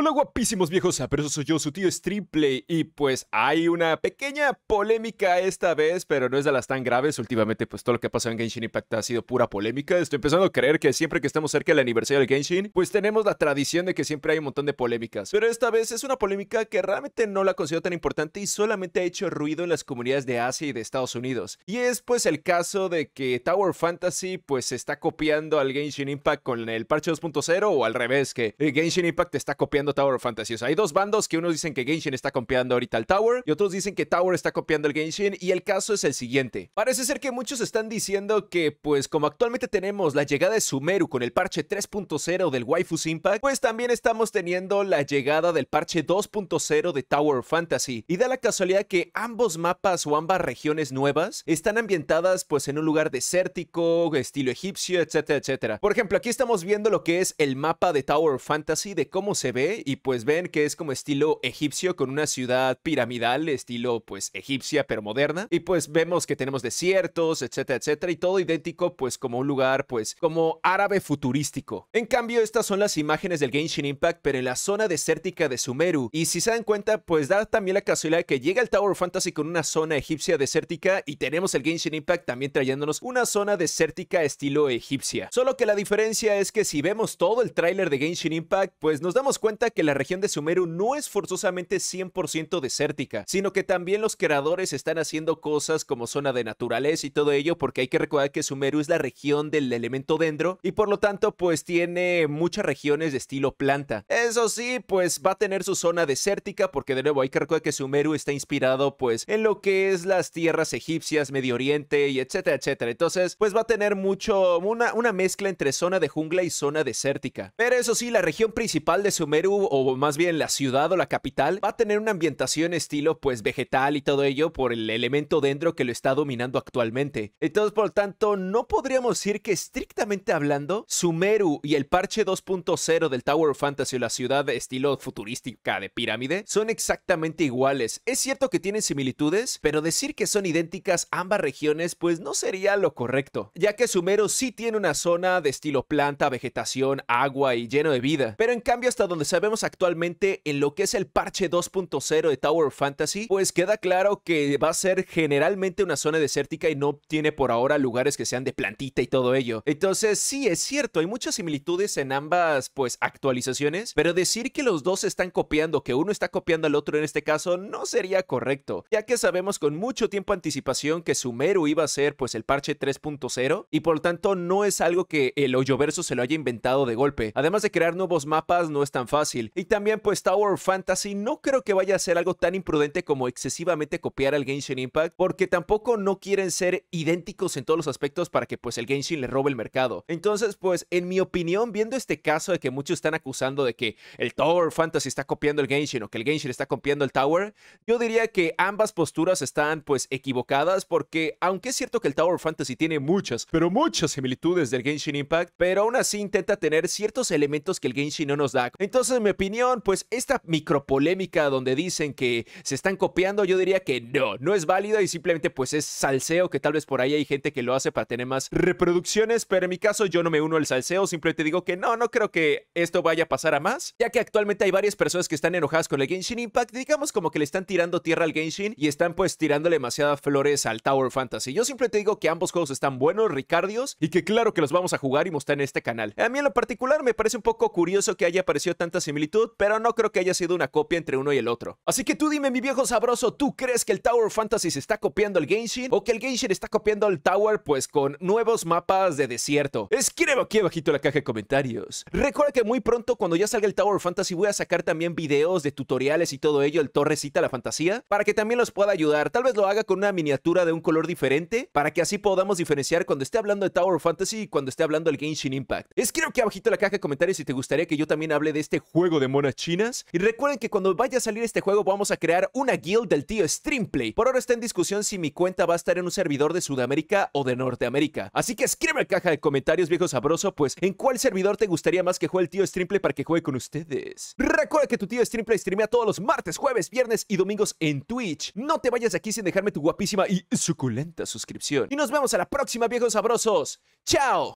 Hola guapísimos viejos eso soy yo, su tío es triple y pues hay una pequeña polémica esta vez, pero no es de las tan graves. Últimamente pues todo lo que ha pasado en Genshin Impact ha sido pura polémica. Estoy empezando a creer que siempre que estamos cerca del aniversario del Genshin, pues tenemos la tradición de que siempre hay un montón de polémicas. Pero esta vez es una polémica que realmente no la considero tan importante y solamente ha hecho ruido en las comunidades de Asia y de Estados Unidos. Y es pues el caso de que Tower Fantasy pues está copiando al Genshin Impact con el parche 2.0 o al revés, que el eh, Genshin Impact está copiando Tower of Fantasy. hay dos bandos que unos dicen que Genshin está copiando ahorita el Tower y otros dicen que Tower está copiando el Genshin y el caso es el siguiente. Parece ser que muchos están diciendo que pues como actualmente tenemos la llegada de Sumeru con el parche 3.0 del Waifus Impact, pues también estamos teniendo la llegada del parche 2.0 de Tower of Fantasy y da la casualidad que ambos mapas o ambas regiones nuevas están ambientadas pues en un lugar desértico, estilo egipcio, etcétera, etcétera. Por ejemplo, aquí estamos viendo lo que es el mapa de Tower of Fantasy, de cómo se ve y pues ven que es como estilo egipcio con una ciudad piramidal, estilo pues egipcia pero moderna, y pues vemos que tenemos desiertos, etcétera, etcétera, y todo idéntico pues como un lugar pues como árabe futurístico. En cambio, estas son las imágenes del Genshin Impact, pero en la zona desértica de Sumeru, y si se dan cuenta, pues da también la casualidad que llega el Tower of Fantasy con una zona egipcia desértica y tenemos el Genshin Impact también trayéndonos una zona desértica estilo egipcia. Solo que la diferencia es que si vemos todo el tráiler de Genshin Impact, pues nos damos cuenta que la región de Sumeru no es forzosamente 100% desértica, sino que también los creadores están haciendo cosas como zona de naturaleza y todo ello, porque hay que recordar que Sumeru es la región del elemento dendro y por lo tanto pues tiene muchas regiones de estilo planta. Eso sí, pues va a tener su zona desértica porque de nuevo hay que recordar que Sumeru está inspirado pues en lo que es las tierras egipcias, Medio Oriente y etcétera, etcétera. Entonces pues va a tener mucho, una, una mezcla entre zona de jungla y zona desértica. Pero eso sí, la región principal de Sumeru o más bien la ciudad o la capital, va a tener una ambientación estilo pues vegetal y todo ello por el elemento dentro que lo está dominando actualmente. Entonces, por lo tanto, no podríamos decir que estrictamente hablando, Sumeru y el parche 2.0 del Tower of Fantasy o la ciudad de estilo futurística de pirámide son exactamente iguales. Es cierto que tienen similitudes, pero decir que son idénticas ambas regiones pues no sería lo correcto, ya que Sumeru sí tiene una zona de estilo planta, vegetación, agua y lleno de vida, pero en cambio hasta donde se sabemos actualmente en lo que es el parche 2.0 de Tower Fantasy, pues queda claro que va a ser generalmente una zona desértica y no tiene por ahora lugares que sean de plantita y todo ello. Entonces, sí, es cierto, hay muchas similitudes en ambas, pues, actualizaciones, pero decir que los dos están copiando, que uno está copiando al otro en este caso, no sería correcto, ya que sabemos con mucho tiempo anticipación que Sumeru iba a ser, pues, el parche 3.0 y por lo tanto no es algo que el verso se lo haya inventado de golpe. Además de crear nuevos mapas, no es tan fácil y también pues Tower Fantasy no creo que vaya a ser algo tan imprudente como excesivamente copiar al Genshin Impact, porque tampoco no quieren ser idénticos en todos los aspectos para que pues el Genshin le robe el mercado. Entonces pues en mi opinión, viendo este caso de que muchos están acusando de que el Tower Fantasy está copiando el Genshin o que el Genshin está copiando el Tower, yo diría que ambas posturas están pues equivocadas porque aunque es cierto que el Tower Fantasy tiene muchas, pero muchas similitudes del Genshin Impact, pero aún así intenta tener ciertos elementos que el Genshin no nos da. Entonces en mi opinión, pues esta micropolémica donde dicen que se están copiando, yo diría que no, no es válida y simplemente pues es salseo, que tal vez por ahí hay gente que lo hace para tener más reproducciones, pero en mi caso yo no me uno al salseo, simplemente digo que no, no creo que esto vaya a pasar a más, ya que actualmente hay varias personas que están enojadas con el Genshin Impact, digamos como que le están tirando tierra al Genshin y están pues tirándole demasiadas flores al Tower Fantasy. Yo simplemente digo que ambos juegos están buenos, ricardios, y que claro que los vamos a jugar y mostrar en este canal. A mí en lo particular me parece un poco curioso que haya aparecido tantas similitud, pero no creo que haya sido una copia entre uno y el otro. Así que tú dime, mi viejo sabroso, ¿tú crees que el Tower Fantasy se está copiando el Genshin o que el Genshin está copiando el Tower pues con nuevos mapas de desierto? Escribe aquí abajito en la caja de comentarios. Recuerda que muy pronto cuando ya salga el Tower Fantasy voy a sacar también videos de tutoriales y todo ello, el Torrecita la Fantasía, para que también los pueda ayudar. Tal vez lo haga con una miniatura de un color diferente para que así podamos diferenciar cuando esté hablando de Tower Fantasy y cuando esté hablando del Genshin Impact. Escribe aquí abajito en la caja de comentarios si te gustaría que yo también hable de este juego juego de monas chinas. Y recuerden que cuando vaya a salir este juego vamos a crear una guild del tío Streamplay. Por ahora está en discusión si mi cuenta va a estar en un servidor de Sudamérica o de Norteamérica. Así que escríbeme en caja de comentarios, viejo sabroso, pues en cuál servidor te gustaría más que juegue el tío Streamplay para que juegue con ustedes. Recuerda que tu tío Streamplay streamea todos los martes, jueves, viernes y domingos en Twitch. No te vayas aquí sin dejarme tu guapísima y suculenta suscripción. Y nos vemos a la próxima, viejos sabrosos. ¡Chao!